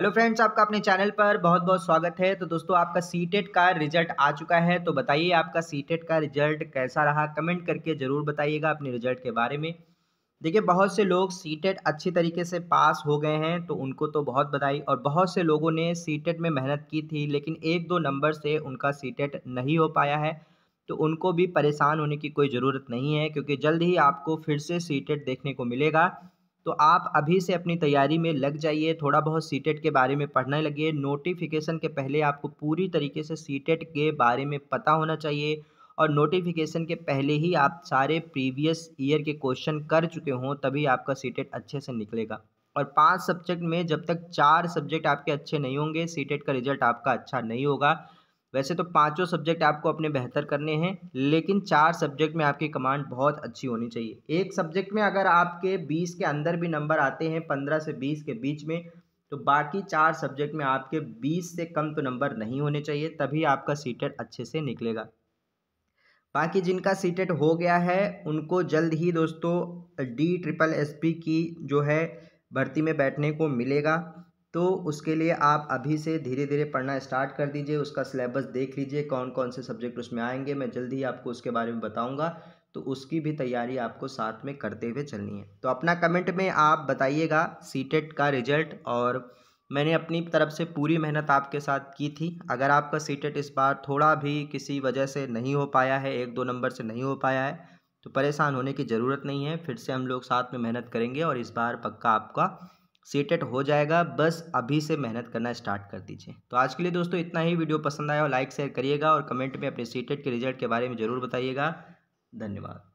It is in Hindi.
हेलो फ्रेंड्स आपका अपने चैनल पर बहुत बहुत स्वागत है तो दोस्तों आपका सी का रिजल्ट आ चुका है तो बताइए आपका सी का रिजल्ट कैसा रहा कमेंट करके ज़रूर बताइएगा अपने रिजल्ट के बारे में देखिए बहुत से लोग सी अच्छी तरीके से पास हो गए हैं तो उनको तो बहुत बधाई और बहुत से लोगों ने सी में मेहनत की थी लेकिन एक दो नंबर से उनका सी नहीं हो पाया है तो उनको भी परेशान होने की कोई ज़रूरत नहीं है क्योंकि जल्द ही आपको फिर से सी देखने को मिलेगा तो आप अभी से अपनी तैयारी में लग जाइए थोड़ा बहुत सीटेट के बारे में पढ़ने लगिए नोटिफिकेशन के पहले आपको पूरी तरीके से सीटेट के बारे में पता होना चाहिए और नोटिफिकेशन के पहले ही आप सारे प्रीवियस ईयर के क्वेश्चन कर चुके हों तभी आपका सीटेट अच्छे से निकलेगा और पांच सब्जेक्ट में जब तक चार सब्जेक्ट आपके अच्छे नहीं होंगे सीटेट का रिजल्ट आपका अच्छा नहीं होगा वैसे तो पांचों सब्जेक्ट आपको अपने बेहतर करने हैं लेकिन चार सब्जेक्ट में आपकी कमांड बहुत अच्छी होनी चाहिए एक सब्जेक्ट में अगर आपके बीस के अंदर भी नंबर आते हैं पंद्रह से बीस के बीच में तो बाकी चार सब्जेक्ट में आपके बीस से कम तो नंबर नहीं होने चाहिए तभी आपका सीटेट अच्छे से निकलेगा बाकी जिनका सीटेट हो गया है उनको जल्द ही दोस्तों डी ट्रिपल एस की जो है भर्ती में बैठने को मिलेगा तो उसके लिए आप अभी से धीरे धीरे पढ़ना स्टार्ट कर दीजिए उसका सिलेबस देख लीजिए कौन कौन से सब्जेक्ट उसमें आएंगे मैं जल्द ही आपको उसके बारे में बताऊंगा तो उसकी भी तैयारी आपको साथ में करते हुए चलनी है तो अपना कमेंट में आप बताइएगा सी e का रिजल्ट और मैंने अपनी तरफ से पूरी मेहनत आपके साथ की थी अगर आपका सी e इस बार थोड़ा भी किसी वजह से नहीं हो पाया है एक दो नंबर से नहीं हो पाया है तो परेशान होने की ज़रूरत नहीं है फिर से हम लोग साथ में मेहनत करेंगे और इस बार पक्का आपका सीटेट हो जाएगा बस अभी से मेहनत करना स्टार्ट कर दीजिए तो आज के लिए दोस्तों इतना ही वीडियो पसंद आया हो लाइक शेयर करिएगा और कमेंट में अपने सीटेट के रिजल्ट के बारे में ज़रूर बताइएगा धन्यवाद